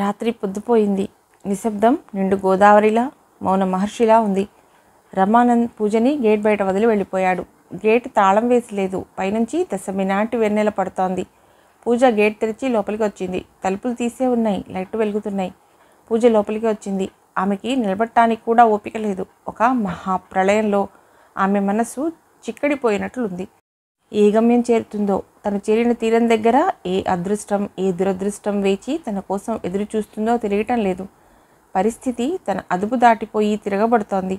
రాత్రి పొద్దుపోయింది నిశ్శబ్దం నిండు గోదావరిలా మౌన మహర్షిలా ఉంది రమానంద్ పూజని గేట్ బయట వదిలి వెళ్ళిపోయాడు గేట్ తాళం వేసి లేదు పైనుంచి దశమి నాటి వెన్నెల పడుతోంది పూజ గేట్ తెరిచి లోపలికి వచ్చింది తలుపులు తీసే ఉన్నాయి లైట్ వెలుగుతున్నాయి పూజ లోపలికి వచ్చింది ఆమెకి నిలబట్టానికి కూడా ఓపిక లేదు ఒక మహాప్రళయంలో ఆమె మనసు చిక్కడిపోయినట్లుంది ఏ గమ్యం చేరుతుందో తను చేరిన తీరం దగ్గర ఏ అదృష్టం ఏ దురదృష్టం వేచి తన కోసం ఎదురు చూస్తుందో తెలియటం లేదు పరిస్థితి తన అదుపు దాటిపోయి తిరగబడుతోంది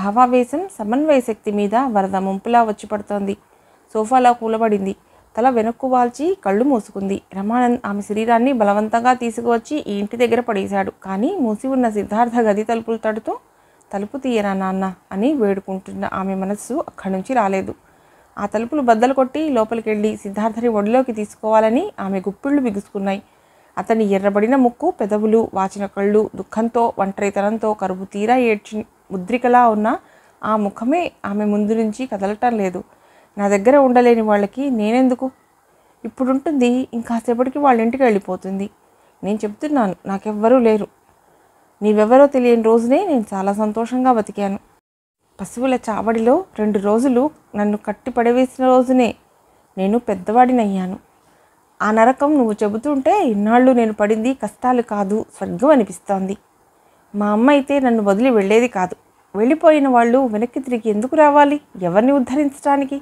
భావావేశం సమన్వయ శక్తి మీద వరద ముంపులా వచ్చి పడుతోంది సోఫాలో కూలబడింది తల వెనక్కు వాల్చి కళ్ళు మూసుకుంది రమానంద్ ఆమె శరీరాన్ని బలవంతంగా తీసుకువచ్చి ఈ ఇంటి దగ్గర పడేశాడు కానీ మూసి ఉన్న సిద్ధార్థ గది తలుపులు తడుతూ తలుపు తీయరా నాన్న అని వేడుకుంటున్న ఆమె మనస్సు అక్కడి నుంచి రాలేదు ఆ తలుపులు బద్దలు కొట్టి లోపలికి వెళ్ళి సిద్ధార్థని ఒడిలోకి తీసుకోవాలని ఆమె గుప్పిళ్ళు బిగుసుకున్నాయి అతని ఎర్రబడిన ముక్కు పెదవులు వాచిన కళ్ళు దుఃఖంతో ఒంటరితనంతో కరువు తీరా ఏడ్చి ముద్రికలా ఉన్న ఆ ముఖమే ఆమె ముందు నుంచి కదలటం లేదు నా దగ్గర ఉండలేని వాళ్ళకి నేనెందుకు ఇప్పుడుంటుంది ఇంకాసేపటికి వాళ్ళ ఇంటికి వెళ్ళిపోతుంది నేను చెప్తున్నాను నాకెవ్వరూ లేరు నీవెవరో తెలియని రోజునే నేను చాలా సంతోషంగా బతికాను పశువుల చావడిలో రెండు రోజులు నన్ను కట్టి పడవేసిన రోజునే నేను పెద్దవాడినయ్యాను ఆ నరకం నువ్వు చెబుతుంటే ఇన్నాళ్ళు నేను పడింది కష్టాలు కాదు స్వర్గం అనిపిస్తోంది మా అమ్మ అయితే నన్ను వదిలి వెళ్ళేది కాదు వెళ్ళిపోయిన వాళ్ళు వెనక్కి తిరిగి ఎందుకు రావాలి ఎవరిని ఉద్ధరించడానికి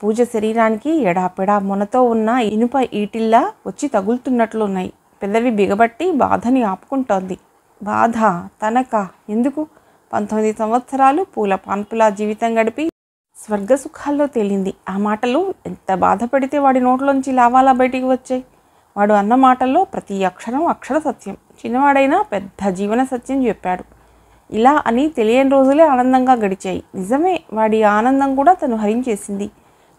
పూజ శరీరానికి ఎడాపెడా మొనతో ఉన్న ఇనుప ఈటిల్లా వచ్చి తగులుతున్నట్లున్నాయి పెదవి బిగబట్టి బాధని ఆపుకుంటోంది బాధ తనక ఎందుకు పంతొమ్మిది సంవత్సరాలు పూల పాన్పులా జీవితం గడిపి స్వర్గసుఖాల్లో తేలింది ఆ మాటలు ఎంత బాధపడితే వాడి నోట్లోంచి లావాలా బయటికి వచ్చాయి వాడు అన్న మాటల్లో ప్రతి అక్షరం అక్షర సత్యం చిన్నవాడైనా పెద్ద జీవన సత్యం చెప్పాడు ఇలా అని తెలియని రోజులే ఆనందంగా గడిచాయి నిజమే వాడి ఆనందం కూడా తను హరించేసింది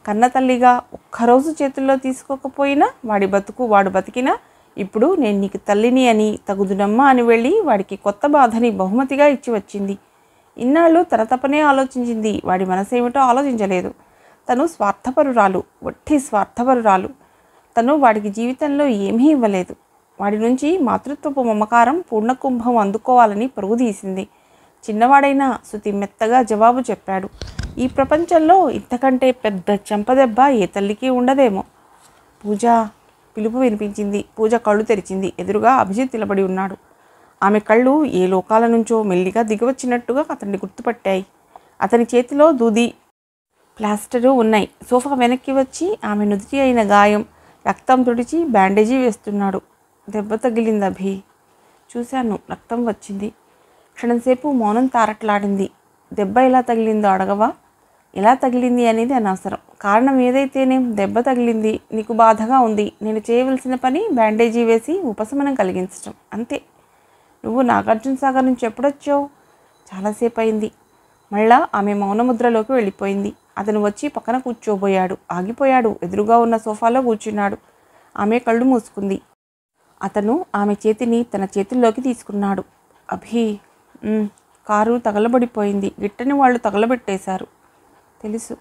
కన్నతల్లిగా ఒక్కరోజు చేతుల్లో తీసుకోకపోయినా వాడి బతుకు వాడు బతికినా ఇప్పుడు నేను నీకు తల్లిని అని తగుదునమ్మా అని వెళ్ళి వాడికి కొత్త బాధని బహుమతిగా ఇచ్చి వచ్చింది ఇన్నాళ్ళు తన తపనే ఆలోచించింది వాడి మనసేమిటో ఆలోచించలేదు తను స్వార్థపరురాలు వట్టి స్వార్థపరురాలు తను వాడికి జీవితంలో ఏమీ ఇవ్వలేదు వాడి నుంచి మాతృత్వపు మమకారం పూర్ణకుంభం అందుకోవాలని పరుగుదీసింది చిన్నవాడైనా శృతి మెత్తగా జవాబు చెప్పాడు ఈ ప్రపంచంలో ఇంతకంటే పెద్ద చెంపదెబ్బ ఏ తల్లికి ఉండదేమో పూజ పిలుపు వినిపించింది పూజ కళ్ళు తెరిచింది ఎదురుగా అభిజిత్ నిలబడి ఉన్నాడు ఆమె కళ్ళు ఏ లోకాల నుంచో మెల్లిగా దిగివచ్చినట్టుగా అతన్ని గుర్తుపట్టాయి అతని చేతిలో దూది ప్లాస్టరు ఉన్నాయి సోఫా వెనక్కి వచ్చి ఆమె నుదిటి అయిన గాయం రక్తం తుడిచి బ్యాండేజీ వేస్తున్నాడు దెబ్బ తగిలింది అభి చూశాను రక్తం వచ్చింది క్షణంసేపు మౌనం తారట్లాడింది దెబ్బ ఎలా తగిలిందో అడగవా ఎలా తగిలింది అనేది అనవసరం కారణం ఏదైతేనే దెబ్బ తగిలింది నీకు బాధగా ఉంది నేను చేయవలసిన పని బ్యాండేజీ వేసి ఉపశమనం కలిగించటం అంతే నువ్వు నాగార్జున సాగర్ నుంచి ఎప్పుడొచ్చావు చాలాసేపు అయింది మళ్ళా ఆమె మౌనముద్రలోకి వెళ్ళిపోయింది అతను వచ్చి పక్కన కూర్చోబోయాడు ఆగిపోయాడు ఎదురుగా ఉన్న సోఫాలో కూర్చున్నాడు ఆమె కళ్ళు మూసుకుంది అతను ఆమె చేతిని తన చేతుల్లోకి తీసుకున్నాడు అభి కారు తగలబడిపోయింది గిట్టని వాళ్ళు తగలబెట్టేశారు తెలుసు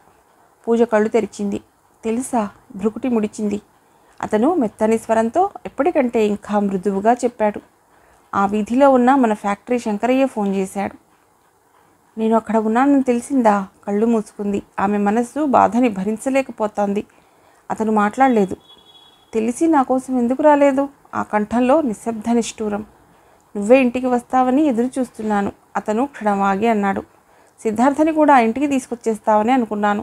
పూజ కళ్ళు తెరిచింది తెలుసా భ్రుకుటి ముడిచింది అతను మెత్తని స్వరంతో ఎప్పటికంటే ఇంకా మృదువుగా చెప్పాడు ఆ వీధిలో ఉన్న మన ఫ్యాక్టరీ శంకరయ్య ఫోన్ చేశాడు నేను అక్కడ ఉన్నానని తెలిసిందా కళ్ళు మూసుకుంది ఆమె మనస్సు బాధని భరించలేకపోతోంది అతను మాట్లాడలేదు తెలిసి నా కోసం ఎందుకు రాలేదు ఆ కంఠంలో నిశ్శబ్ద నిష్ఠూరం నువ్వే ఇంటికి వస్తావని ఎదురు చూస్తున్నాను అతను క్షణవాగి అన్నాడు సిద్ధార్థని కూడా ఇంటికి తీసుకొచ్చేస్తావని అనుకున్నాను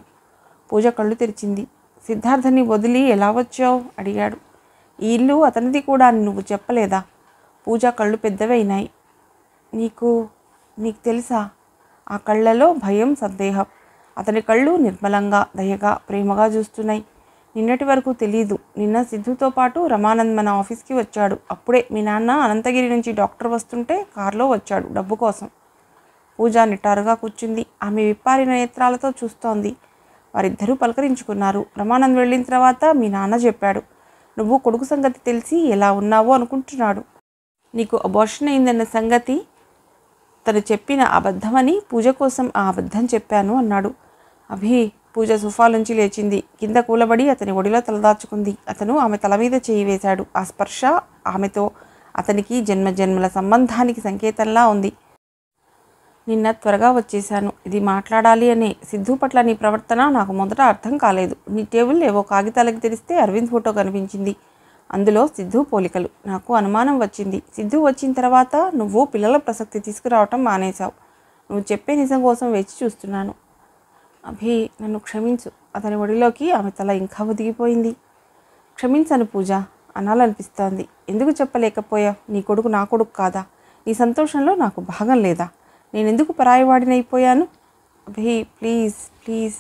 పూజ కళ్ళు తెరిచింది సిద్ధార్థని వదిలి ఎలా వచ్చావు అడిగాడు ఈ ఇల్లు అతనిది కూడా నువ్వు చెప్పలేదా పూజ కళ్ళు పెద్దవైనాయి నీకు నీకు తెలుసా ఆ కళ్ళలో భయం సందేహం అతని కళ్ళు నిర్మలంగా దయగా ప్రేమగా చూస్తున్నాయి నిన్నటి వరకు తెలీదు నిన్న సిద్ధుతో పాటు రమానంద్ మన ఆఫీస్కి వచ్చాడు అప్పుడే మీ నాన్న అనంతగిరి నుంచి డాక్టర్ వస్తుంటే కారులో వచ్చాడు డబ్బు కోసం పూజ నిటారుగా కూర్చుంది ఆమె విప్పారిన నేత్రాలతో చూస్తోంది వారిద్దరూ పలకరించుకున్నారు రమానంద్ వెళ్ళిన తర్వాత మీ నాన్న చెప్పాడు నువ్వు కొడుకు సంగతి తెలిసి ఎలా ఉన్నావో అనుకుంటున్నాడు నీకు అబోర్షన్ అయిందన్న సంగతి తను చెప్పిన అబద్ధమని పూజ కోసం ఆ అబద్ధం చెప్పాను అన్నాడు అభి పూజ నుంచి లేచింది కింద కూలబడి అతని ఒడిలో తలదాచుకుంది అతను ఆమె తల మీద చేయి వేశాడు ఆ స్పర్శ ఆమెతో అతనికి జన్మజన్మల సంబంధానికి సంకేతంలా ఉంది నిన్న త్వరగా వచ్చేశాను ఇది మాట్లాడాలి అనే సిద్ధు పట్ల నీ ప్రవర్తన నాకు మొదట అర్థం కాలేదు నీ టేబుల్ ఏవో కాగితాలకి తెరిస్తే అరవింద్ ఫోటో కనిపించింది అందులో సిద్ధు పోలికలు నాకు అనుమానం వచ్చింది సిద్ధు వచ్చిన తర్వాత నువ్వు పిల్లల ప్రసక్తి తీసుకురావటం మానేశావు నువ్వు చెప్పే నిజం కోసం వేచి చూస్తున్నాను అభి నన్ను క్షమించు అతని ఒడిలోకి ఆమె తల ఇంకా ఒదిగిపోయింది క్షమించను పూజ అనాలనిపిస్తోంది ఎందుకు చెప్పలేకపోయావు నీ కొడుకు నా కొడుకు కాదా నీ సంతోషంలో నాకు భాగం లేదా నేను ఎందుకు అయిపోయాను అభి ప్లీజ్ ప్లీజ్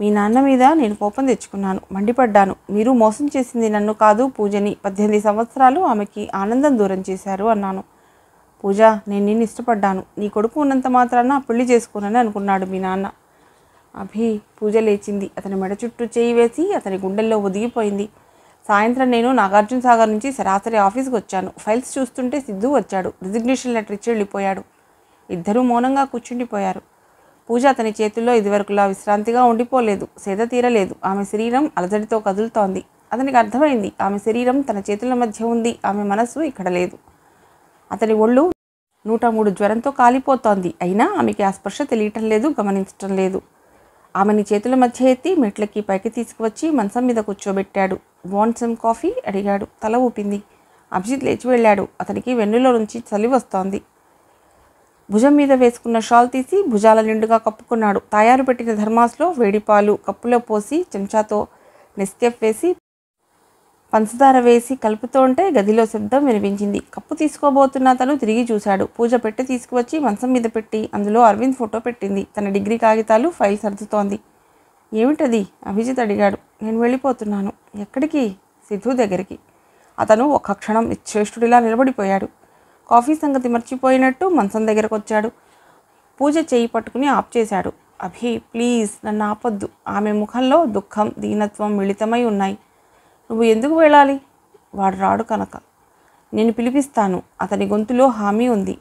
మీ నాన్న మీద నేను కోపం తెచ్చుకున్నాను మండిపడ్డాను మీరు మోసం చేసింది నన్ను కాదు పూజని పద్దెనిమిది సంవత్సరాలు ఆమెకి ఆనందం దూరం చేశారు అన్నాను పూజ నేను నిన్ను ఇష్టపడ్డాను నీ కొడుకు ఉన్నంత మాత్రాన పెళ్లి చేసుకోనని అనుకున్నాడు మీ నాన్న అభి పూజ లేచింది అతని మెడ చుట్టూ చేయి వేసి అతని గుండెల్లో ఒదిగిపోయింది సాయంత్రం నేను నాగార్జున సాగర్ నుంచి సరాసరి ఆఫీస్కి వచ్చాను ఫైల్స్ చూస్తుంటే సిద్ధు వచ్చాడు రిజిగ్నేషన్ లెటర్ ఇచ్చి వెళ్ళిపోయాడు ఇద్దరూ మౌనంగా కూర్చుండిపోయారు పూజ అతని చేతుల్లో ఇదివరకులా విశ్రాంతిగా ఉండిపోలేదు సేద తీరలేదు ఆమె శరీరం అలజడితో కదులుతోంది అతనికి అర్థమైంది ఆమె శరీరం తన చేతుల మధ్య ఉంది ఆమె మనస్సు ఇక్కడ లేదు అతని ఒళ్ళు నూట మూడు జ్వరంతో కాలిపోతోంది అయినా ఆమెకి ఆ స్పర్శ తెలియటం లేదు గమనించటం లేదు ఆమెని చేతుల మధ్య ఎత్తి మెట్లకి పైకి తీసుకువచ్చి మనసం మీద కూర్చోబెట్టాడు వాన్ కాఫీ అడిగాడు తల ఊపింది అభిజిత్ లేచి వెళ్ళాడు అతనికి వెన్నులో నుంచి చలి వస్తోంది భుజం మీద వేసుకున్న షాల్ తీసి భుజాల నిండుగా కప్పుకున్నాడు తయారు పెట్టిన ధర్మాస్లో వేడిపాలు కప్పులో పోసి చెంచాతో నెస్కెఫ్ వేసి పంచదార వేసి ఉంటే గదిలో శబ్దం వినిపించింది కప్పు తీసుకోబోతున్న అతను తిరిగి చూశాడు పూజ పెట్టి తీసుకువచ్చి మంచం మీద పెట్టి అందులో అరవింద్ ఫోటో పెట్టింది తన డిగ్రీ కాగితాలు ఫైల్ సర్దుతోంది ఏమిటది అభిజిత్ అడిగాడు నేను వెళ్ళిపోతున్నాను ఎక్కడికి సిద్ధు దగ్గరికి అతను ఒక క్షణం నిశ్చేష్టుడిలా నిలబడిపోయాడు కాఫీ సంగతి మర్చిపోయినట్టు మంచం దగ్గరకు వచ్చాడు పూజ చేయి పట్టుకుని ఆప్ చేశాడు అభి ప్లీజ్ నన్ను ఆపొద్దు ఆమె ముఖంలో దుఃఖం దీనత్వం మిళితమై ఉన్నాయి నువ్వు ఎందుకు వెళ్ళాలి వాడు రాడు కనుక నేను పిలిపిస్తాను అతని గొంతులో హామీ ఉంది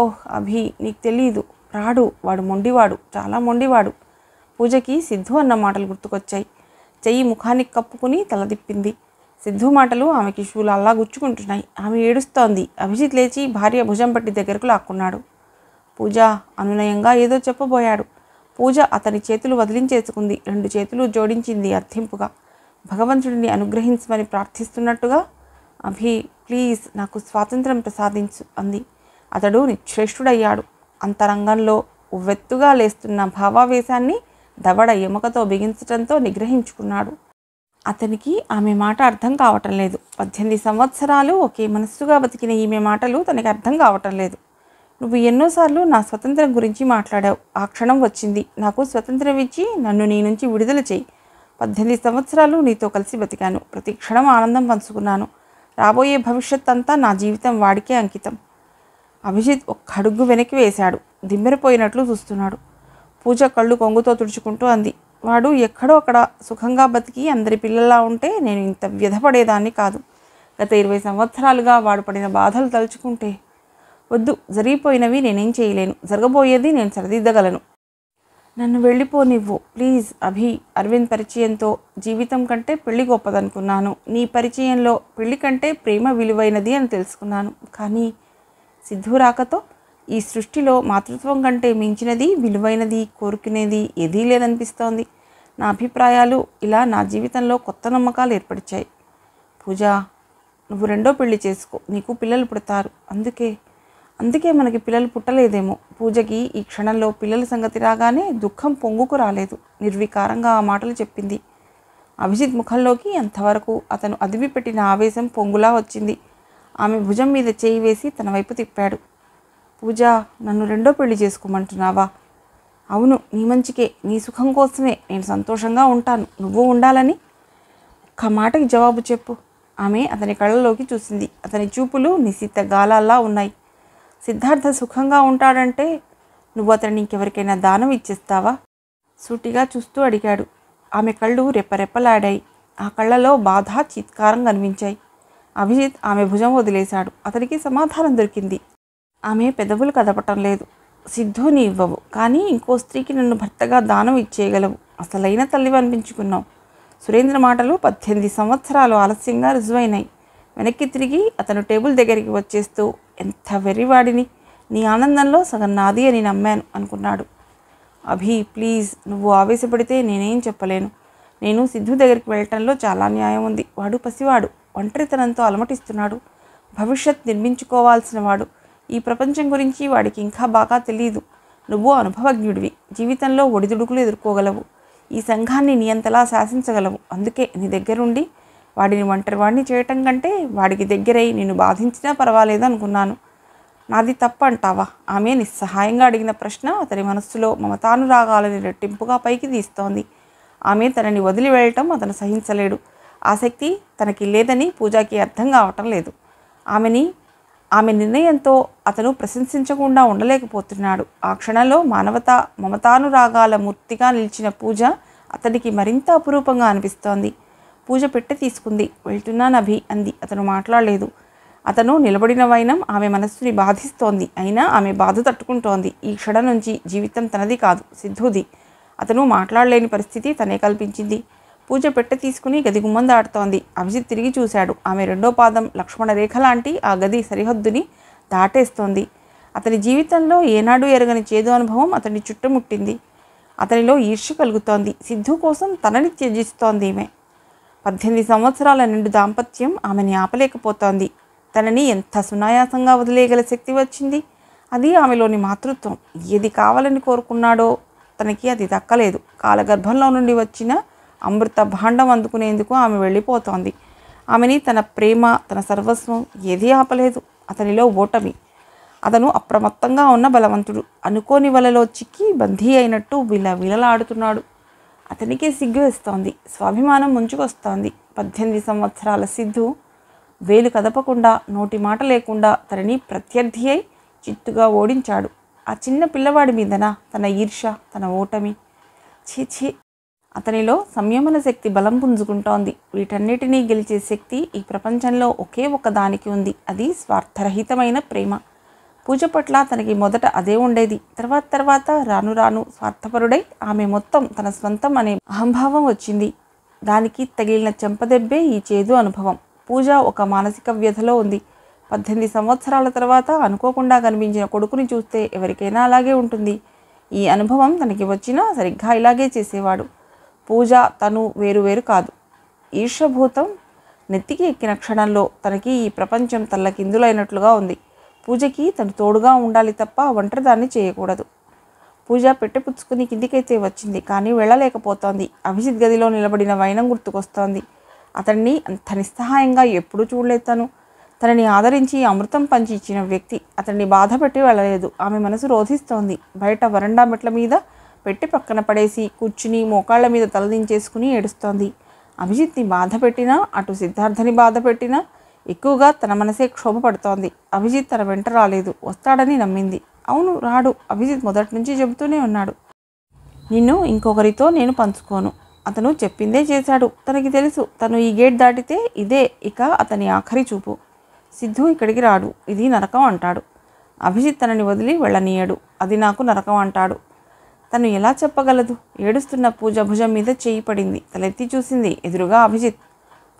ఓహ్ అభి నీకు తెలియదు రాడు వాడు మొండివాడు చాలా మొండివాడు పూజకి సిద్ధు అన్న మాటలు గుర్తుకొచ్చాయి చెయ్యి ముఖానికి కప్పుకుని తలదిప్పింది సిద్ధు మాటలు ఆమెకి షూలు అల్లా గుచ్చుకుంటున్నాయి ఆమె ఏడుస్తోంది అభిజిత్ లేచి భార్య భుజం పట్టి దగ్గరకు లాక్కున్నాడు పూజ అనునయంగా ఏదో చెప్పబోయాడు పూజ అతని చేతులు వదిలించేసుకుంది రెండు చేతులు జోడించింది అర్థింపుగా భగవంతుడిని అనుగ్రహించమని ప్రార్థిస్తున్నట్టుగా అభి ప్లీజ్ నాకు స్వాతంత్రం ప్రసాదించు అంది అతడు నిశ్రేష్ఠుడయ్యాడు అంతరంగంలో ఉవ్వెత్తుగా లేస్తున్న భావావేశాన్ని దవడ ఎముకతో బిగించటంతో నిగ్రహించుకున్నాడు అతనికి ఆమె మాట అర్థం కావటం లేదు పద్దెనిమిది సంవత్సరాలు ఒకే మనస్సుగా బతికిన ఈమె మాటలు తనకి అర్థం కావటం లేదు నువ్వు ఎన్నోసార్లు నా స్వతంత్రం గురించి మాట్లాడావు ఆ క్షణం వచ్చింది నాకు స్వతంత్రం ఇచ్చి నన్ను నీ నుంచి విడుదల చేయి పద్దెనిమిది సంవత్సరాలు నీతో కలిసి బతికాను ప్రతి క్షణం ఆనందం పంచుకున్నాను రాబోయే భవిష్యత్ అంతా నా జీవితం వాడికే అంకితం అభిజిత్ ఒక్క అడుగు వెనక్కి వేశాడు దిమ్మెరపోయినట్లు చూస్తున్నాడు పూజ కళ్ళు కొంగుతో తుడుచుకుంటూ అంది వాడు ఎక్కడో అక్కడ సుఖంగా బతికి అందరి పిల్లలా ఉంటే నేను ఇంత వ్యధపడేదాన్ని కాదు గత ఇరవై సంవత్సరాలుగా వాడు పడిన బాధలు తలుచుకుంటే వద్దు జరిగిపోయినవి నేనేం చేయలేను జరగబోయేది నేను సరిదిద్దగలను నన్ను వెళ్ళిపోనివ్వు ప్లీజ్ అభి అరవింద్ పరిచయంతో జీవితం కంటే పెళ్లి గొప్పదనుకున్నాను నీ పరిచయంలో పెళ్లి కంటే ప్రేమ విలువైనది అని తెలుసుకున్నాను కానీ సిద్ధు రాకతో ఈ సృష్టిలో మాతృత్వం కంటే మించినది విలువైనది కోరుకునేది ఏదీ లేదనిపిస్తోంది నా అభిప్రాయాలు ఇలా నా జీవితంలో కొత్త నమ్మకాలు ఏర్పడిచాయి పూజ నువ్వు రెండో పెళ్లి చేసుకో నీకు పిల్లలు పుడతారు అందుకే అందుకే మనకి పిల్లలు పుట్టలేదేమో పూజకి ఈ క్షణంలో పిల్లల సంగతి రాగానే దుఃఖం పొంగుకు రాలేదు నిర్వికారంగా ఆ మాటలు చెప్పింది అభిజిత్ ముఖంలోకి అంతవరకు అతను పెట్టిన ఆవేశం పొంగులా వచ్చింది ఆమె భుజం మీద చేయి వేసి తన వైపు తిప్పాడు పూజ నన్ను రెండో పెళ్లి చేసుకోమంటున్నావా అవును నీ మంచికే నీ సుఖం కోసమే నేను సంతోషంగా ఉంటాను నువ్వు ఉండాలని ఒక్క మాటకి జవాబు చెప్పు ఆమె అతని కళ్ళలోకి చూసింది అతని చూపులు నిశ్చిత గాలాల్లా ఉన్నాయి సిద్ధార్థ సుఖంగా ఉంటాడంటే నువ్వు అతని ఇంకెవరికైనా దానం ఇచ్చేస్తావా సూటిగా చూస్తూ అడిగాడు ఆమె కళ్ళు రెప్పరెప్పలాడాయి ఆ కళ్ళలో బాధ చిత్కారం కనిపించాయి అభిజిత్ ఆమె భుజం వదిలేశాడు అతనికి సమాధానం దొరికింది ఆమె పెదవులు కదపటం లేదు సిద్ధుని ఇవ్వవు కానీ ఇంకో స్త్రీకి నన్ను భర్తగా దానం ఇచ్చేయగలవు అసలైన తల్లివి అనిపించుకున్నావు సురేంద్ర మాటలు పద్దెనిమిది సంవత్సరాలు ఆలస్యంగా రుజువైనాయి వెనక్కి తిరిగి అతను టేబుల్ దగ్గరికి వచ్చేస్తూ ఎంత వెర్రివాడిని నీ ఆనందంలో సగం నాది అని నమ్మాను అనుకున్నాడు అభి ప్లీజ్ నువ్వు ఆవేశపడితే నేనేం చెప్పలేను నేను సిద్ధు దగ్గరికి వెళ్ళటంలో చాలా న్యాయం ఉంది వాడు పసివాడు ఒంటరితనంతో అలమటిస్తున్నాడు భవిష్యత్ నిర్మించుకోవాల్సిన వాడు ఈ ప్రపంచం గురించి వాడికి ఇంకా బాగా తెలియదు నువ్వు అనుభవజ్ఞుడివి జీవితంలో ఒడిదుడుకులు ఎదుర్కోగలవు ఈ సంఘాన్ని నీ అంతలా శాసించగలవు అందుకే నీ దగ్గరుండి వాడిని ఒంటరివాడిని చేయటం కంటే వాడికి దగ్గరై నేను బాధించినా పర్వాలేదు అనుకున్నాను నాది తప్ప అంటావా ఆమె నిస్సహాయంగా అడిగిన ప్రశ్న అతని మనస్సులో మమతానురాగాలని రెట్టింపుగా పైకి తీస్తోంది ఆమె తనని వదిలి వెళ్ళటం అతను సహించలేడు ఆసక్తి తనకి లేదని పూజాకి అర్థం కావటం లేదు ఆమెని ఆమె నిర్ణయంతో అతను ప్రశంసించకుండా ఉండలేకపోతున్నాడు ఆ క్షణంలో మానవత మమతానురాగాల మూర్తిగా నిలిచిన పూజ అతనికి మరింత అపురూపంగా అనిపిస్తోంది పూజ పెట్టె తీసుకుంది వెళ్తున్నా నభి అంది అతను మాట్లాడలేదు అతను నిలబడిన వైనం ఆమె మనస్సుని బాధిస్తోంది అయినా ఆమె బాధ తట్టుకుంటోంది ఈ క్షణం నుంచి జీవితం తనది కాదు సిద్ధుది అతను మాట్లాడలేని పరిస్థితి తనే కల్పించింది పూజ పెట్టె తీసుకుని గది గుమ్మం దాటుతోంది అభిజిత్ తిరిగి చూశాడు ఆమె రెండో పాదం లక్ష్మణ రేఖ లాంటి ఆ గది సరిహద్దుని దాటేస్తోంది అతని జీవితంలో ఏనాడు ఎరగని చేదు అనుభవం అతన్ని చుట్టుముట్టింది అతనిలో ఈర్ష్య కలుగుతోంది సిద్ధు కోసం తనని త్యజిస్తోంది ఈమె పద్దెనిమిది సంవత్సరాల నిండు దాంపత్యం ఆమెని ఆపలేకపోతోంది తనని ఎంత సునాయాసంగా వదిలేయగల శక్తి వచ్చింది అది ఆమెలోని మాతృత్వం ఏది కావాలని కోరుకున్నాడో తనకి అది దక్కలేదు కాలగర్భంలో నుండి వచ్చిన అమృత భాండం అందుకునేందుకు ఆమె వెళ్ళిపోతోంది ఆమెని తన ప్రేమ తన సర్వస్వం ఏదీ ఆపలేదు అతనిలో ఓటమి అతను అప్రమత్తంగా ఉన్న బలవంతుడు అనుకోని వలలో చిక్కి బందీ అయినట్టు విల విలలాడుతున్నాడు అతనికే సిగ్గు వేస్తోంది స్వాభిమానం ముంచుకొస్తోంది పద్దెనిమిది సంవత్సరాల సిద్ధు వేలు కదపకుండా నోటి మాట లేకుండా తనని ప్రత్యర్థి అయి చిత్తుగా ఓడించాడు ఆ చిన్న పిల్లవాడి మీదన తన ఈర్ష తన ఓటమి ఛీ ఛీ అతనిలో సంయమన శక్తి బలం పుంజుకుంటోంది వీటన్నిటినీ గెలిచే శక్తి ఈ ప్రపంచంలో ఒకే ఒక దానికి ఉంది అది స్వార్థరహితమైన ప్రేమ పూజ పట్ల తనకి మొదట అదే ఉండేది తర్వాత తర్వాత రాను రాను స్వార్థపరుడై ఆమె మొత్తం తన స్వంతం అనే అహంభావం వచ్చింది దానికి తగిలిన చెంపదెబ్బే ఈ చేదు అనుభవం పూజ ఒక మానసిక వ్యధలో ఉంది పద్దెనిమిది సంవత్సరాల తర్వాత అనుకోకుండా కనిపించిన కొడుకుని చూస్తే ఎవరికైనా అలాగే ఉంటుంది ఈ అనుభవం తనకి వచ్చినా సరిగ్గా ఇలాగే చేసేవాడు పూజ తను వేరువేరు కాదు ఈర్షభూతం నెత్తికి ఎక్కిన క్షణంలో తనకి ఈ ప్రపంచం తల్లకిందులైనట్లుగా ఉంది పూజకి తను తోడుగా ఉండాలి తప్ప ఒంటరిదాన్ని చేయకూడదు పూజ పెట్టెపుచ్చుకుని కిందికైతే వచ్చింది కానీ వెళ్ళలేకపోతోంది అభిజిత్ గదిలో నిలబడిన వైనం గుర్తుకొస్తోంది అతన్ని అంత నిస్సహాయంగా ఎప్పుడూ చూడలేదు తను తనని ఆదరించి అమృతం పంచి ఇచ్చిన వ్యక్తి అతన్ని బాధపెట్టి వెళ్ళలేదు ఆమె మనసు రోధిస్తోంది బయట వరండా మెట్ల మీద పెట్టి పక్కన పడేసి కూర్చుని మోకాళ్ళ మీద తలదించేసుకుని ఏడుస్తోంది అభిజిత్ని బాధ పెట్టినా అటు సిద్ధార్థని బాధ పెట్టినా ఎక్కువగా తన మనసే క్షోభ పడుతోంది అభిజిత్ తన వెంట రాలేదు వస్తాడని నమ్మింది అవును రాడు అభిజిత్ మొదటి నుంచి చెబుతూనే ఉన్నాడు నిన్ను ఇంకొకరితో నేను పంచుకోను అతను చెప్పిందే చేశాడు తనకి తెలుసు తను ఈ గేట్ దాటితే ఇదే ఇక అతని ఆఖరి చూపు సిద్ధు ఇక్కడికి రాడు ఇది నరకం అంటాడు అభిజిత్ తనని వదిలి వెళ్ళనీయడు అది నాకు నరకం అంటాడు తను ఎలా చెప్పగలదు ఏడుస్తున్న పూజ భుజం మీద చేయి పడింది తలెత్తి చూసింది ఎదురుగా అభిజిత్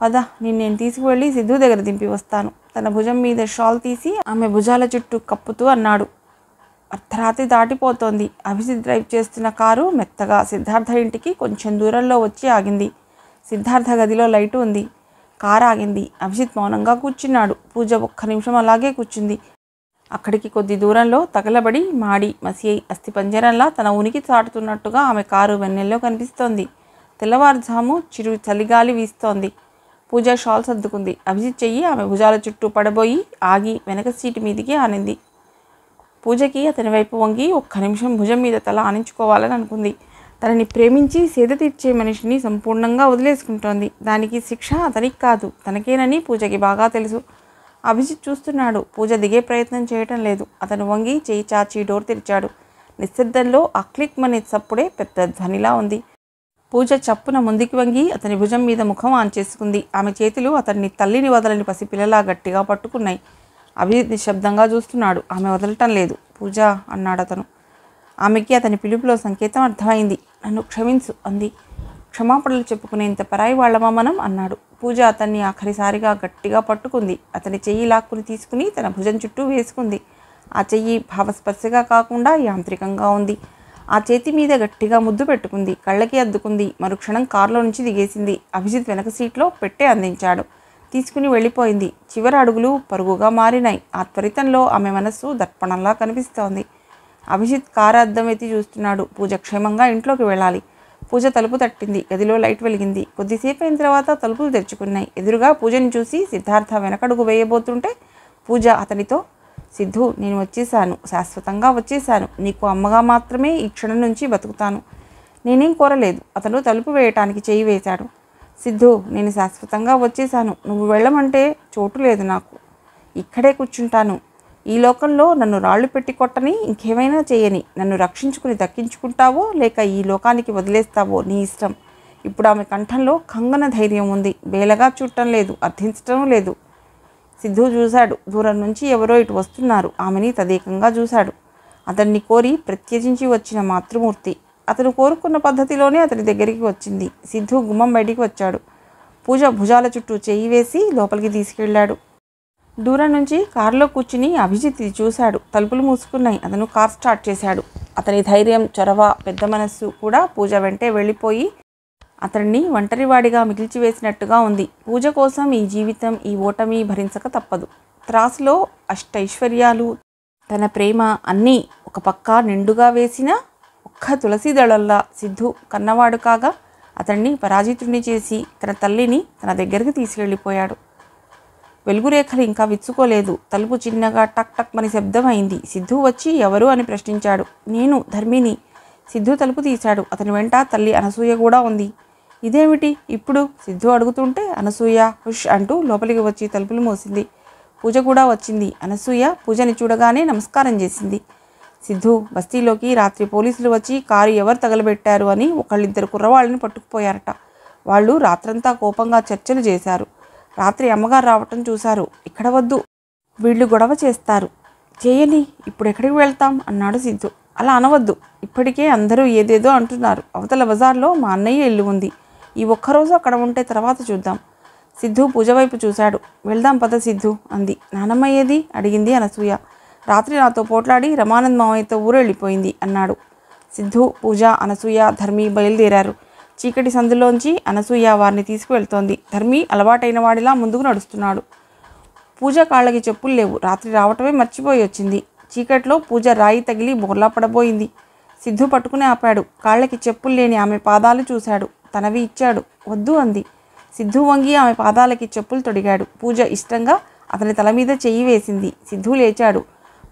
పద నేను తీసుకువెళ్ళి సిద్ధు దగ్గర దింపి వస్తాను తన భుజం మీద షాల్ తీసి ఆమె భుజాల చుట్టూ కప్పుతూ అన్నాడు అర్ధరాత్రి దాటిపోతోంది అభిజిత్ డ్రైవ్ చేస్తున్న కారు మెత్తగా సిద్ధార్థ ఇంటికి కొంచెం దూరంలో వచ్చి ఆగింది సిద్ధార్థ గదిలో లైటు ఉంది కారు ఆగింది అభిజిత్ మౌనంగా కూర్చున్నాడు పూజ ఒక్క నిమిషం అలాగే కూర్చుంది అక్కడికి కొద్ది దూరంలో తగలబడి మాడి మసియై అస్థిపంజరంలా తన ఉనికి చాటుతున్నట్టుగా ఆమె కారు వెన్నెల్లో కనిపిస్తోంది తెల్లవారుజాము చిరు చలిగాలి వీస్తోంది పూజ షాల్ సర్దుకుంది అభిజిత్ చెయ్యి ఆమె భుజాల చుట్టూ పడబోయి ఆగి వెనక సీటు మీదికి ఆనింది పూజకి అతని వైపు వంగి ఒక్క నిమిషం భుజం మీద తల ఆనించుకోవాలని అనుకుంది తనని ప్రేమించి సేద తీర్చే మనిషిని సంపూర్ణంగా వదిలేసుకుంటోంది దానికి శిక్ష అతనికి కాదు తనకేనని పూజకి బాగా తెలుసు అభిజిత్ చూస్తున్నాడు పూజ దిగే ప్రయత్నం చేయటం లేదు అతను వంగి చేయి చాచి డోర్ తెరిచాడు నిశ్శబ్దంలో ఆ క్లిక్ మనే చప్పుడే పెద్ద ధ్వనిలా ఉంది పూజ చప్పున ముందుకి వంగి అతని భుజం మీద ముఖం ఆన్ చేసుకుంది ఆమె చేతులు అతన్ని తల్లిని వదలని పసిపిల్లలా గట్టిగా పట్టుకున్నాయి అభిజిత్ నిశ్శబ్దంగా చూస్తున్నాడు ఆమె వదలటం లేదు పూజ అన్నాడు అతను ఆమెకి అతని పిలుపులో సంకేతం అర్థమైంది నన్ను క్షమించు అంది క్షమాపణలు చెప్పుకునేంత పరాయి వాళ్ళమా మనం అన్నాడు పూజ అతన్ని ఆఖరిసారిగా గట్టిగా పట్టుకుంది అతని చెయ్యి లాక్కుని తీసుకుని తన భుజం చుట్టూ వేసుకుంది ఆ చెయ్యి భావస్పర్శగా కాకుండా యాంత్రికంగా ఉంది ఆ చేతి మీద గట్టిగా ముద్దు పెట్టుకుంది కళ్ళకి అద్దుకుంది మరుక్షణం కారులో నుంచి దిగేసింది అభిజిత్ వెనక సీట్లో పెట్టే అందించాడు తీసుకుని వెళ్ళిపోయింది చివరి అడుగులు పరుగుగా మారినాయి ఆ త్వరితంలో ఆమె మనస్సు దర్పణంలా కనిపిస్తోంది అభిజిత్ కారు అద్దం ఎత్తి చూస్తున్నాడు పూజ క్షేమంగా ఇంట్లోకి వెళ్ళాలి పూజ తలుపు తట్టింది గదిలో లైట్ వెలిగింది కొద్దిసేపు అయిన తర్వాత తలుపులు తెరుచుకున్నాయి ఎదురుగా పూజని చూసి సిద్ధార్థ వెనకడుగు వేయబోతుంటే పూజ అతనితో సిద్ధు నేను వచ్చేసాను శాశ్వతంగా వచ్చేసాను నీకు అమ్మగా మాత్రమే ఈ క్షణం నుంచి బతుకుతాను నేనేం కోరలేదు అతను తలుపు వేయటానికి చేయి వేశాడు సిద్ధు నేను శాశ్వతంగా వచ్చేసాను నువ్వు వెళ్ళమంటే చోటు లేదు నాకు ఇక్కడే కూర్చుంటాను ఈ లోకంలో నన్ను రాళ్ళు పెట్టి కొట్టని ఇంకేమైనా చేయని నన్ను రక్షించుకుని దక్కించుకుంటావో లేక ఈ లోకానికి వదిలేస్తావో నీ ఇష్టం ఇప్పుడు ఆమె కంఠంలో కంగన ధైర్యం ఉంది వేలగా చూడటం లేదు అర్థించటం లేదు సిద్ధు చూశాడు దూరం నుంచి ఎవరో ఇటు వస్తున్నారు ఆమెని తదేకంగా చూశాడు అతన్ని కోరి ప్రత్యేకించి వచ్చిన మాతృమూర్తి అతను కోరుకున్న పద్ధతిలోనే అతని దగ్గరికి వచ్చింది సిద్ధు గుమ్మం బయటికి వచ్చాడు పూజ భుజాల చుట్టూ చేయి వేసి లోపలికి తీసుకెళ్లాడు దూరం నుంచి కారులో కూర్చుని అభిజిత్ చూశాడు తలుపులు మూసుకున్నాయి అతను కార్ స్టార్ట్ చేశాడు అతని ధైర్యం చొరవ పెద్ద మనస్సు కూడా పూజ వెంటే వెళ్ళిపోయి అతన్ని ఒంటరివాడిగా మిగిల్చివేసినట్టుగా ఉంది పూజ కోసం ఈ జీవితం ఈ ఓటమి భరించక తప్పదు త్రాసులో అష్టైశ్వర్యాలు తన ప్రేమ అన్నీ ఒక పక్క నిండుగా వేసిన ఒక్క తులసి దళల్లా సిద్ధు కన్నవాడు కాగా అతన్ని పరాజితుడిని చేసి తన తల్లిని తన దగ్గరికి తీసుకెళ్ళిపోయాడు వెలుగురేఖలు ఇంకా విచ్చుకోలేదు తలుపు చిన్నగా టక్ టక్ మని శబ్దమైంది సిద్ధు వచ్చి ఎవరు అని ప్రశ్నించాడు నేను ధర్మిని సిద్ధు తలుపు తీశాడు అతని వెంట తల్లి అనసూయ కూడా ఉంది ఇదేమిటి ఇప్పుడు సిద్ధు అడుగుతుంటే అనసూయ హుష్ అంటూ లోపలికి వచ్చి తలుపులు మోసింది పూజ కూడా వచ్చింది అనసూయ పూజని చూడగానే నమస్కారం చేసింది సిద్ధు బస్తీలోకి రాత్రి పోలీసులు వచ్చి కారు ఎవరు తగలబెట్టారు అని ఒకళ్ళిద్దరు కుర్రవాళ్ళని పట్టుకుపోయారట వాళ్ళు రాత్రంతా కోపంగా చర్చలు చేశారు రాత్రి అమ్మగారు రావటం చూశారు ఇక్కడ వద్దు వీళ్ళు గొడవ చేస్తారు చేయని ఇప్పుడు ఎక్కడికి వెళ్తాం అన్నాడు సిద్ధు అలా అనవద్దు ఇప్పటికే అందరూ ఏదేదో అంటున్నారు అవతల బజార్లో మా అన్నయ్య ఇల్లు ఉంది ఈ ఒక్కరోజు అక్కడ ఉంటే తర్వాత చూద్దాం సిద్ధు పూజ వైపు చూశాడు వెళ్దాం పద సిద్ధు అంది నానమ్మ ఏది అడిగింది అనసూయ రాత్రి నాతో పోట్లాడి రమానంద్ మామయ్యతో ఊరు వెళ్ళిపోయింది అన్నాడు సిద్ధు పూజ అనసూయ ధర్మి బయలుదేరారు చీకటి సందులోంచి అనసూయ వారిని తీసుకువెళ్తోంది ధర్మి అలవాటైన వాడిలా ముందుకు నడుస్తున్నాడు పూజ కాళ్ళకి చెప్పులు లేవు రాత్రి రావటమే మర్చిపోయి వచ్చింది చీకట్లో పూజ రాయి తగిలి బోర్లా పడబోయింది సిద్ధు పట్టుకుని ఆపాడు కాళ్ళకి చెప్పులు లేని ఆమె పాదాలు చూశాడు తనవి ఇచ్చాడు వద్దు అంది సిద్ధు వంగి ఆమె పాదాలకి చెప్పులు తొడిగాడు పూజ ఇష్టంగా అతని తల మీద చెయ్యి వేసింది సిద్ధు లేచాడు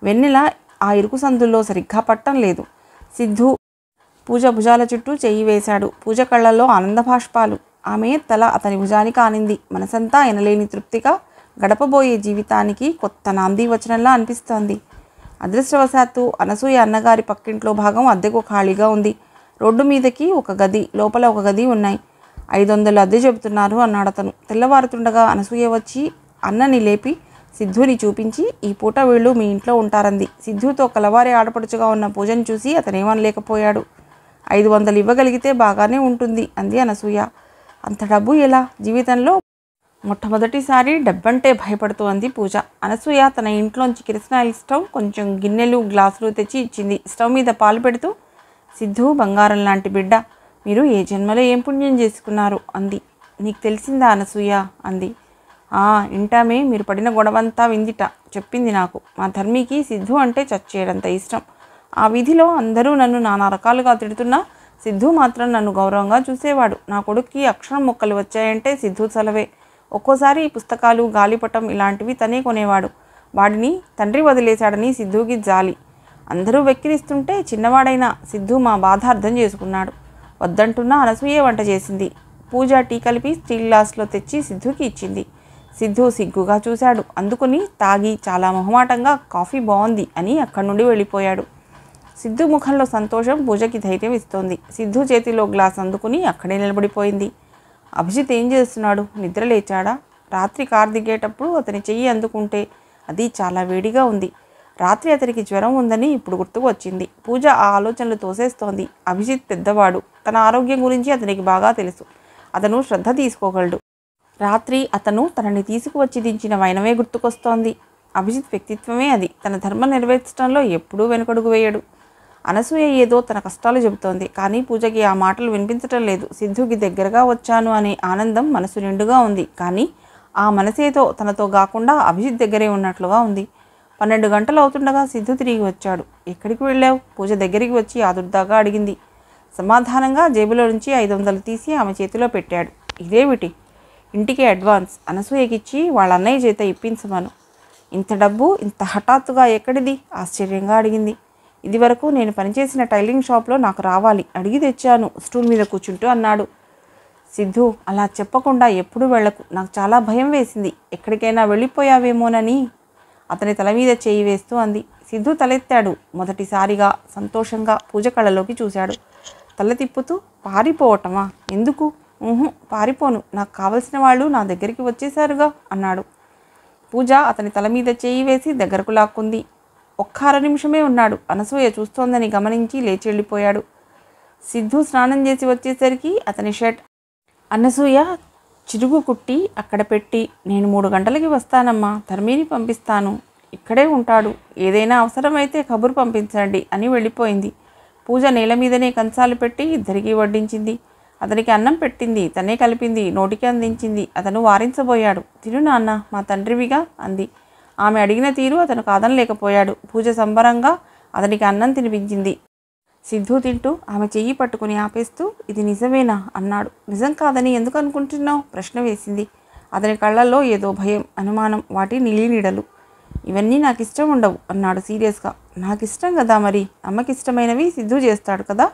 వెన్నెల ఆ ఇరుకు సందుల్లో సరిగ్గా పట్టం లేదు సిద్ధు పూజ భుజాల చుట్టూ చెయ్యి వేశాడు పూజ కళ్ళల్లో ఆనందభాష్పాలు ఆమె తల అతని భుజానికి కానింది మనసంతా ఎనలేని తృప్తిగా గడపబోయే జీవితానికి కొత్త నాంది వచనంలా అనిపిస్తోంది అదృష్టవశాత్తు అనసూయ అన్నగారి పక్కింట్లో భాగం అద్దెకు ఖాళీగా ఉంది రోడ్డు మీదకి ఒక గది లోపల ఒక గది ఉన్నాయి ఐదు వందలు అద్దె చెబుతున్నారు అన్నాడు అతను తెల్లవారుతుండగా అనసూయ వచ్చి అన్నని లేపి సిద్ధుని చూపించి ఈ పూట వీళ్ళు మీ ఇంట్లో ఉంటారంది సిద్ధుతో కలవారి ఆడపడుచుగా ఉన్న పూజను చూసి అతనేమనలేకపోయాడు ఐదు వందలు ఇవ్వగలిగితే బాగానే ఉంటుంది అంది అనసూయ అంత డబ్బు ఎలా జీవితంలో మొట్టమొదటిసారి డబ్బంటే భయపడుతూ అంది పూజ అనసూయ తన ఇంట్లోంచి కిరసనాయిల్ స్టవ్ కొంచెం గిన్నెలు గ్లాసులు తెచ్చి ఇచ్చింది స్టవ్ మీద పాలు పెడుతూ సిద్ధు బంగారం లాంటి బిడ్డ మీరు ఏ జన్మలో ఏం పుణ్యం చేసుకున్నారు అంది నీకు తెలిసిందా అనసూయ అంది ఆ ఇంటామే మీరు పడిన గొడవంతా విందిట చెప్పింది నాకు మా ధర్మికి సిద్ధు అంటే చచ్చేయడంత ఇష్టం ఆ విధిలో అందరూ నన్ను నానా రకాలుగా తిడుతున్నా సిద్ధు మాత్రం నన్ను గౌరవంగా చూసేవాడు నా కొడుక్కి అక్షరం మొక్కలు వచ్చాయంటే సిద్ధు చలవే ఒక్కోసారి పుస్తకాలు గాలిపటం ఇలాంటివి తనే కొనేవాడు వాడిని తండ్రి వదిలేశాడని సిద్ధుకి జాలి అందరూ వెక్కిరిస్తుంటే చిన్నవాడైన సిద్ధు మా బాధ అర్థం చేసుకున్నాడు వద్దంటున్నా అనసూయ వంట చేసింది పూజ టీ కలిపి స్టీల్ గ్లాస్లో తెచ్చి సిద్ధుకి ఇచ్చింది సిద్ధు సిగ్గుగా చూశాడు అందుకుని తాగి చాలా మొహమాటంగా కాఫీ బాగుంది అని అక్కడి నుండి వెళ్ళిపోయాడు సిద్ధు ముఖంలో సంతోషం పూజకి ధైర్యం ఇస్తోంది సిద్ధు చేతిలో గ్లాస్ అందుకుని అక్కడే నిలబడిపోయింది అభిజిత్ ఏం చేస్తున్నాడు నిద్ర లేచాడా రాత్రి కారు దిగేటప్పుడు అతని చెయ్యి అందుకుంటే అది చాలా వేడిగా ఉంది రాత్రి అతనికి జ్వరం ఉందని ఇప్పుడు గుర్తుకు వచ్చింది పూజ ఆ ఆలోచనలు తోసేస్తోంది అభిజిత్ పెద్దవాడు తన ఆరోగ్యం గురించి అతనికి బాగా తెలుసు అతను శ్రద్ధ తీసుకోగలడు రాత్రి అతను తనని తీసుకువచ్చి దించిన వైనమే గుర్తుకొస్తోంది అభిజిత్ వ్యక్తిత్వమే అది తన ధర్మం నెరవేర్చడంలో ఎప్పుడూ వెనుకడుగు వేయడు అనసూయ ఏదో తన కష్టాలు చెబుతోంది కానీ పూజకి ఆ మాటలు వినిపించటం లేదు సిద్ధుకి దగ్గరగా వచ్చాను అనే ఆనందం మనసు నిండుగా ఉంది కానీ ఆ మనసేతో తనతో కాకుండా అభిజిత్ దగ్గరే ఉన్నట్లుగా ఉంది పన్నెండు గంటలు అవుతుండగా సిద్ధు తిరిగి వచ్చాడు ఎక్కడికి వెళ్ళావు పూజ దగ్గరికి వచ్చి ఆదుర్దాగా అడిగింది సమాధానంగా జేబులో నుంచి ఐదు వందలు తీసి ఆమె చేతిలో పెట్టాడు ఇదేమిటి ఇంటికి అడ్వాన్స్ అనసూయకిచ్చి వాళ్ళ అన్నయ్య చేత ఇప్పించమను ఇంత డబ్బు ఇంత హఠాత్తుగా ఎక్కడిది ఆశ్చర్యంగా అడిగింది ఇది వరకు నేను పనిచేసిన టైలింగ్ షాప్లో నాకు రావాలి అడిగి తెచ్చాను స్టూల్ మీద కూర్చుంటూ అన్నాడు సిద్ధు అలా చెప్పకుండా ఎప్పుడు వెళ్లకు నాకు చాలా భయం వేసింది ఎక్కడికైనా వెళ్ళిపోయావేమోనని అతని తల మీద చేయి వేస్తూ అంది సిద్ధు తలెత్తాడు మొదటిసారిగా సంతోషంగా పూజ కళ్ళలోకి చూశాడు తల తిప్పుతూ పారిపోవటమా ఎందుకు పారిపోను నాకు కావలసిన వాళ్ళు నా దగ్గరికి వచ్చేశారుగా అన్నాడు పూజ అతని తల మీద చేయి వేసి దగ్గరకు లాక్కుంది ఒక్క అర నిమిషమే ఉన్నాడు అనసూయ చూస్తోందని గమనించి లేచి వెళ్ళిపోయాడు సిద్ధు స్నానం చేసి వచ్చేసరికి అతని షర్ట్ అనసూయ చిరుగు కుట్టి అక్కడ పెట్టి నేను మూడు గంటలకి వస్తానమ్మా ధర్మీని పంపిస్తాను ఇక్కడే ఉంటాడు ఏదైనా అవసరమైతే కబురు పంపించండి అని వెళ్ళిపోయింది పూజ నేల మీదనే కంచాలు పెట్టి ఇద్దరికీ వడ్డించింది అతనికి అన్నం పెట్టింది తనే కలిపింది నోటికి అందించింది అతను వారించబోయాడు తిను నాన్న మా తండ్రివిగా అంది ఆమె అడిగిన తీరు అతను కాదనలేకపోయాడు పూజ సంబరంగా అతనికి అన్నం తినిపించింది సిద్ధు తింటూ ఆమె చెయ్యి పట్టుకుని ఆపేస్తూ ఇది నిజమేనా అన్నాడు నిజం కాదని ఎందుకు అనుకుంటున్నావు ప్రశ్న వేసింది అతని కళ్ళల్లో ఏదో భయం అనుమానం వాటి నీలినీడలు ఇవన్నీ నాకు ఇష్టం ఉండవు అన్నాడు సీరియస్గా నాకు ఇష్టం కదా మరి అమ్మకి ఇష్టమైనవి సిద్ధు చేస్తాడు కదా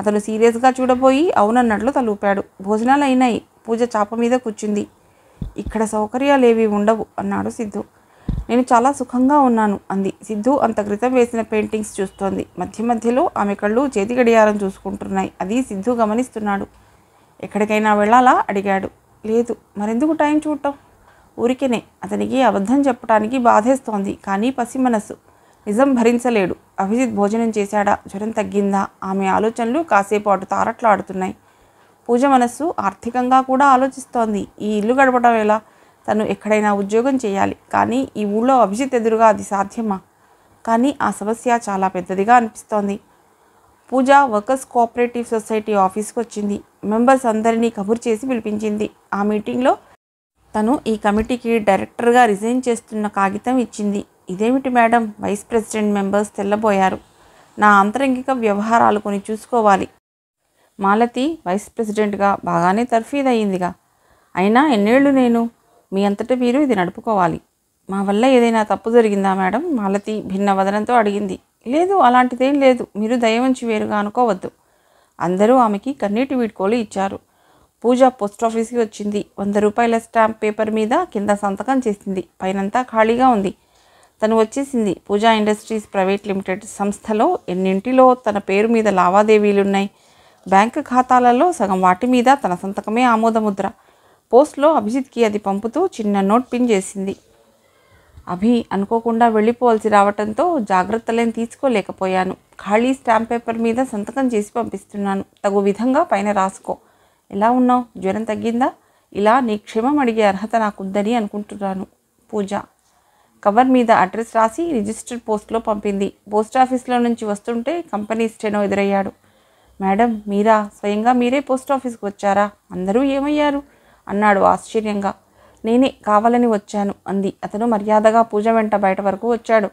అతను సీరియస్గా చూడబోయి అవునన్నట్లు తలూపాడు భోజనాలు అయినాయి పూజ చాప మీద కూర్చుంది ఇక్కడ ఏవి ఉండవు అన్నాడు సిద్ధు నేను చాలా సుఖంగా ఉన్నాను అంది సిద్ధు అంత క్రితం వేసిన పెయింటింగ్స్ చూస్తోంది మధ్య మధ్యలో ఆమె కళ్ళు చేతి గడియారం చూసుకుంటున్నాయి అది సిద్ధు గమనిస్తున్నాడు ఎక్కడికైనా వెళ్ళాలా అడిగాడు లేదు మరెందుకు టైం చూడటం ఊరికేనే అతనికి అబద్ధం చెప్పడానికి బాధేస్తోంది కానీ పసి మనస్సు నిజం భరించలేడు అభిజిత్ భోజనం చేశాడా జ్వరం తగ్గిందా ఆమె ఆలోచనలు కాసేపు అటు తారట్లాడుతున్నాయి పూజ మనస్సు ఆర్థికంగా కూడా ఆలోచిస్తోంది ఈ ఇల్లు గడపడం ఎలా తను ఎక్కడైనా ఉద్యోగం చేయాలి కానీ ఈ ఊళ్ళో అభిజిత్ ఎదురుగా అది సాధ్యమా కానీ ఆ సమస్య చాలా పెద్దదిగా అనిపిస్తోంది పూజ వర్కర్స్ కోఆపరేటివ్ సొసైటీ ఆఫీస్కి వచ్చింది మెంబర్స్ అందరినీ కబుర్ చేసి పిలిపించింది ఆ మీటింగ్లో తను ఈ కమిటీకి డైరెక్టర్గా రిజైన్ చేస్తున్న కాగితం ఇచ్చింది ఇదేమిటి మేడం వైస్ ప్రెసిడెంట్ మెంబర్స్ తెల్లబోయారు నా ఆంతరంగిక వ్యవహారాలు కొని చూసుకోవాలి మాలతి వైస్ ప్రెసిడెంట్గా బాగానే తర్ఫీదయ్యిందిగా అయినా ఎన్నేళ్ళు నేను మీ అంతటి మీరు ఇది నడుపుకోవాలి మా వల్ల ఏదైనా తప్పు జరిగిందా మేడం మాలతి భిన్న వదనంతో అడిగింది లేదు అలాంటిదేం లేదు మీరు దయవంచి వేరుగా అనుకోవద్దు అందరూ ఆమెకి కన్నీటి వీడ్కోలు ఇచ్చారు పూజ పోస్ట్ ఆఫీస్కి వచ్చింది వంద రూపాయల స్టాంప్ పేపర్ మీద కింద సంతకం చేసింది పైనంతా ఖాళీగా ఉంది తను వచ్చేసింది పూజా ఇండస్ట్రీస్ ప్రైవేట్ లిమిటెడ్ సంస్థలో ఎన్నింటిలో తన పేరు మీద లావాదేవీలున్నాయి బ్యాంకు ఖాతాలలో సగం వాటి మీద తన సంతకమే ఆమోదముద్ర పోస్ట్లో అభిజిత్కి అది పంపుతూ చిన్న నోట్ పిన్ చేసింది అభి అనుకోకుండా వెళ్ళిపోవాల్సి రావటంతో జాగ్రత్తలేని తీసుకోలేకపోయాను ఖాళీ స్టాంప్ పేపర్ మీద సంతకం చేసి పంపిస్తున్నాను తగు విధంగా పైన రాసుకో ఎలా ఉన్నావు జ్వరం తగ్గిందా ఇలా నీ క్షేమం అడిగే అర్హత నాకుందని అనుకుంటున్నాను పూజ కవర్ మీద అడ్రస్ రాసి రిజిస్టర్డ్ పోస్ట్లో పంపింది పోస్ట్ ఆఫీస్లో నుంచి వస్తుంటే కంపెనీ స్టెనో ఎదురయ్యాడు మేడం మీరా స్వయంగా మీరే పోస్ట్ ఆఫీస్కి వచ్చారా అందరూ ఏమయ్యారు అన్నాడు ఆశ్చర్యంగా నేనే కావాలని వచ్చాను అంది అతను మర్యాదగా పూజ వెంట బయట వరకు వచ్చాడు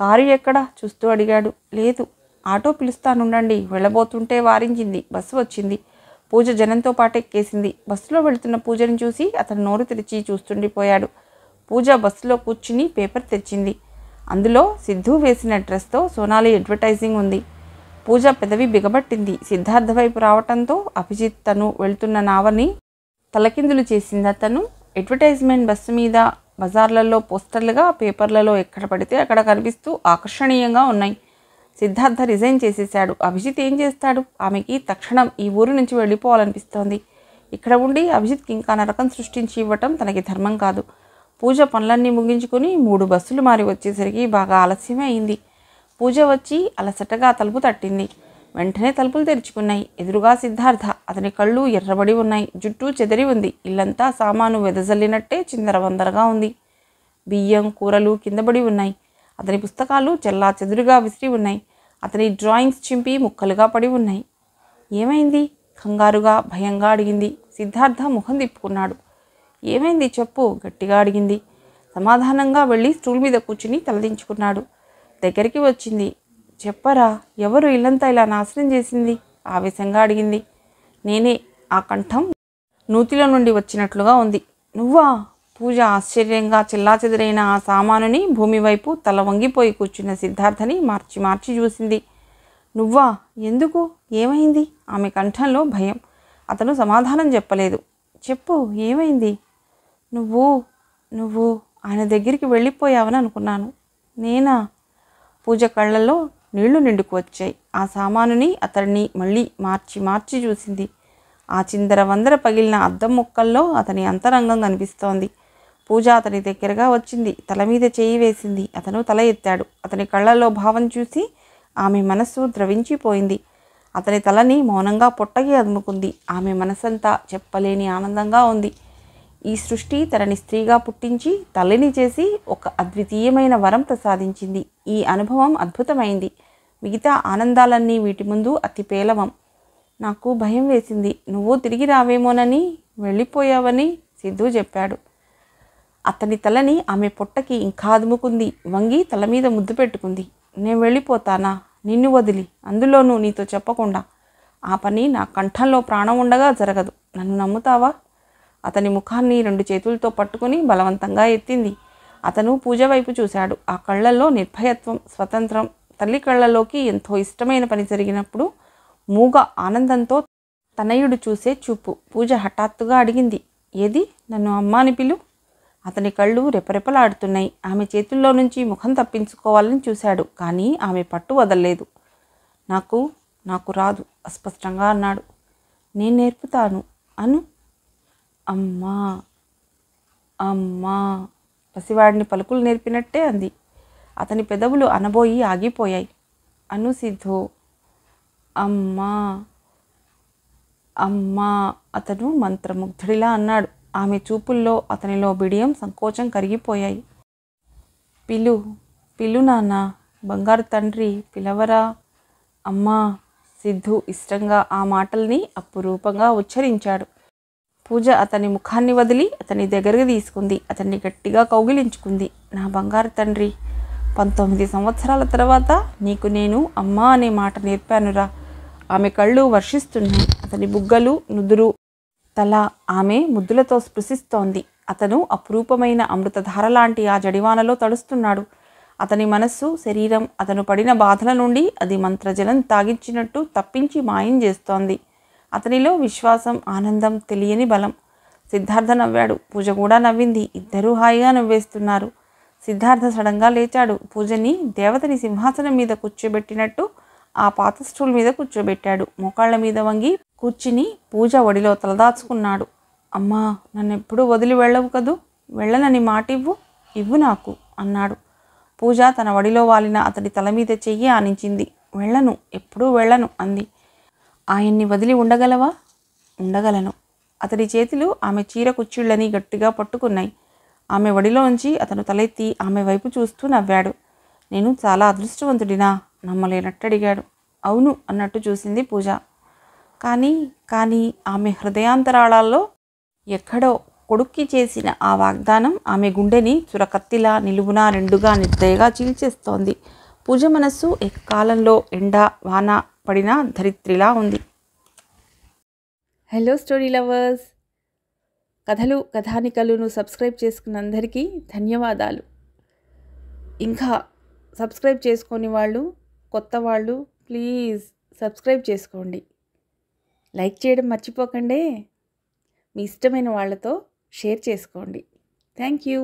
కారు ఎక్కడా చూస్తూ అడిగాడు లేదు ఆటో పిలుస్తానుండండి వెళ్ళబోతుంటే వారించింది బస్సు వచ్చింది పూజ జనంతో పాటు ఎక్కేసింది బస్సులో వెళుతున్న పూజను చూసి అతను నోరు తెరిచి చూస్తుండిపోయాడు పూజ బస్సులో కూర్చుని పేపర్ తెచ్చింది అందులో సిద్ధు వేసిన డ్రెస్తో సోనాలి అడ్వర్టైజింగ్ ఉంది పూజ పెదవి బిగబట్టింది సిద్ధార్థ వైపు రావటంతో అభిజిత్ తను వెళ్తున్న నావని తలకిందులు చేసింది అతను అడ్వర్టైజ్మెంట్ బస్సు మీద బజార్లలో పోస్టర్లుగా పేపర్లలో ఎక్కడ పడితే అక్కడ కనిపిస్తూ ఆకర్షణీయంగా ఉన్నాయి సిద్ధార్థ రిజైన్ చేసేశాడు అభిజిత్ ఏం చేస్తాడు ఆమెకి తక్షణం ఈ ఊరు నుంచి వెళ్ళిపోవాలనిపిస్తోంది ఇక్కడ ఉండి అభిజిత్కి ఇంకా నరకం సృష్టించి ఇవ్వటం తనకి ధర్మం కాదు పూజ పనులన్నీ ముగించుకొని మూడు బస్సులు మారి వచ్చేసరికి బాగా ఆలస్యమే అయింది పూజ వచ్చి అలసటగా తలుపు తట్టింది వెంటనే తలుపులు తెరుచుకున్నాయి ఎదురుగా సిద్ధార్థ అతని కళ్ళు ఎర్రబడి ఉన్నాయి జుట్టు చెదిరి ఉంది ఇల్లంతా సామాను వెదజల్లినట్టే చిందరవందరగా ఉంది బియ్యం కూరలు కిందబడి ఉన్నాయి అతని పుస్తకాలు చెల్లా చెదురుగా విసిరి ఉన్నాయి అతని డ్రాయింగ్స్ చింపి ముక్కలుగా పడి ఉన్నాయి ఏమైంది కంగారుగా భయంగా అడిగింది సిద్ధార్థ ముఖం తిప్పుకున్నాడు ఏమైంది చెప్పు గట్టిగా అడిగింది సమాధానంగా వెళ్ళి స్టూల్ మీద కూర్చుని తలదించుకున్నాడు దగ్గరికి వచ్చింది చెప్పరా ఎవరు ఇల్లంతా ఇలా నాశనం చేసింది ఆవేశంగా అడిగింది నేనే ఆ కంఠం నూతిలో నుండి వచ్చినట్లుగా ఉంది నువ్వా పూజ ఆశ్చర్యంగా చెల్లాచెదిరైన ఆ సామానుని భూమి వైపు తల వంగిపోయి కూర్చున్న సిద్ధార్థని మార్చి మార్చి చూసింది నువ్వా ఎందుకు ఏమైంది ఆమె కంఠంలో భయం అతను సమాధానం చెప్పలేదు చెప్పు ఏమైంది నువ్వు నువ్వు ఆయన దగ్గరికి వెళ్ళిపోయావని అనుకున్నాను నేనా పూజ కళ్ళల్లో నీళ్లు నిండుకు వచ్చాయి ఆ సామానుని అతడిని మళ్ళీ మార్చి మార్చి చూసింది ఆ చిందర వందర పగిలిన అద్దం ముక్కల్లో అతని అంతరంగం కనిపిస్తోంది పూజ అతని దగ్గరగా వచ్చింది తల మీద చేయి వేసింది అతను తల ఎత్తాడు అతని కళ్ళల్లో భావం చూసి ఆమె మనస్సు ద్రవించిపోయింది అతని తలని మౌనంగా పొట్టగి అదుముకుంది ఆమె మనసంతా చెప్పలేని ఆనందంగా ఉంది ఈ సృష్టి తనని స్త్రీగా పుట్టించి తల్లిని చేసి ఒక అద్వితీయమైన వరం ప్రసాదించింది ఈ అనుభవం అద్భుతమైంది మిగతా ఆనందాలన్నీ వీటి ముందు అతి పేలవం నాకు భయం వేసింది నువ్వు తిరిగి రావేమోనని వెళ్ళిపోయావని సిద్ధు చెప్పాడు అతని తలని ఆమె పొట్టకి ఇంకా అదుముకుంది వంగి తల మీద ముద్దు పెట్టుకుంది నేను వెళ్ళిపోతానా నిన్ను వదిలి అందులోనూ నీతో చెప్పకుండా ఆ పని నా కంఠంలో ప్రాణం ఉండగా జరగదు నన్ను నమ్ముతావా అతని ముఖాన్ని రెండు చేతులతో పట్టుకుని బలవంతంగా ఎత్తింది అతను పూజ వైపు చూశాడు ఆ కళ్ళల్లో నిర్భయత్వం స్వతంత్రం తల్లి కళ్ళలోకి ఎంతో ఇష్టమైన పని జరిగినప్పుడు మూగ ఆనందంతో తనయుడు చూసే చూపు పూజ హఠాత్తుగా అడిగింది ఏది నన్ను అమ్మాని పిలు అతని కళ్ళు రెపరెపలాడుతున్నాయి ఆమె చేతుల్లో నుంచి ముఖం తప్పించుకోవాలని చూశాడు కానీ ఆమె పట్టు వదలలేదు నాకు నాకు రాదు అస్పష్టంగా అన్నాడు నేను నేర్పుతాను అను అమ్మా అమ్మా పసివాడిని పలుకులు నేర్పినట్టే అంది అతని పెదవులు అనబోయి ఆగిపోయాయి అనుసిద్ధు అమ్మా అమ్మా అతను మంత్రముగ్ధుడిలా అన్నాడు ఆమె చూపుల్లో అతనిలో బిడియం సంకోచం కరిగిపోయాయి పిలు పిలు నాన్న బంగారు తండ్రి పిలవరా అమ్మా సిద్ధు ఇష్టంగా ఆ మాటల్ని అప్పురూపంగా ఉచ్చరించాడు పూజ అతని ముఖాన్ని వదిలి అతని దగ్గరికి తీసుకుంది అతన్ని గట్టిగా కౌగిలించుకుంది నా బంగారు తండ్రి పంతొమ్మిది సంవత్సరాల తర్వాత నీకు నేను అమ్మ అనే మాట నేర్పానురా ఆమె కళ్ళు వర్షిస్తున్నాయి అతని బుగ్గలు నుదురు తల ఆమె ముద్దులతో స్పృశిస్తోంది అతను అపురూపమైన అమృతధార లాంటి ఆ జడివానలో తడుస్తున్నాడు అతని మనస్సు శరీరం అతను పడిన బాధల నుండి అది మంత్రజలం తాగించినట్టు తప్పించి మాయం చేస్తోంది అతనిలో విశ్వాసం ఆనందం తెలియని బలం సిద్ధార్థ నవ్వాడు పూజ కూడా నవ్వింది ఇద్దరూ హాయిగా నవ్వేస్తున్నారు సిద్ధార్థ సడంగా లేచాడు పూజని దేవతని సింహాసనం మీద కూర్చోబెట్టినట్టు ఆ పాత స్టూల్ మీద కూర్చోబెట్టాడు మోకాళ్ళ మీద వంగి కూర్చుని పూజ ఒడిలో తలదాచుకున్నాడు అమ్మా ఎప్పుడూ వదిలి వెళ్ళవు కదూ వెళ్ళనని మాటివ్వు ఇవ్వు నాకు అన్నాడు పూజ తన వడిలో వాలిన అతడి తల మీద చెయ్యి ఆనించింది వెళ్ళను ఎప్పుడూ వెళ్ళను అంది ఆయన్ని వదిలి ఉండగలవా ఉండగలను అతడి చేతులు ఆమె చీర కుచ్చుళ్ళని గట్టిగా పట్టుకున్నాయి ఆమె ఒడిలోంచి అతను తలెత్తి ఆమె వైపు చూస్తూ నవ్వాడు నేను చాలా అదృష్టవంతుడినా నమ్మలేనట్టు అడిగాడు అవును అన్నట్టు చూసింది పూజ కానీ కానీ ఆమె హృదయాంతరాళాల్లో ఎక్కడో కొడుక్కి చేసిన ఆ వాగ్దానం ఆమె గుండెని చురకత్తిలా నిలువునా రెండుగా నిర్దయగా చీల్చేస్తోంది పూజ మనస్సు కాలంలో ఎండ వాన పడిన ధరిత్రిలా ఉంది హలో స్టోరీ లవర్స్ కథలు కథానికలను సబ్స్క్రైబ్ చేసుకున్న అందరికీ ధన్యవాదాలు ఇంకా సబ్స్క్రైబ్ చేసుకొని వాళ్ళు కొత్త వాళ్ళు ప్లీజ్ సబ్స్క్రైబ్ చేసుకోండి లైక్ చేయడం మర్చిపోకండి మీ ఇష్టమైన వాళ్ళతో షేర్ చేసుకోండి థ్యాంక్ యూ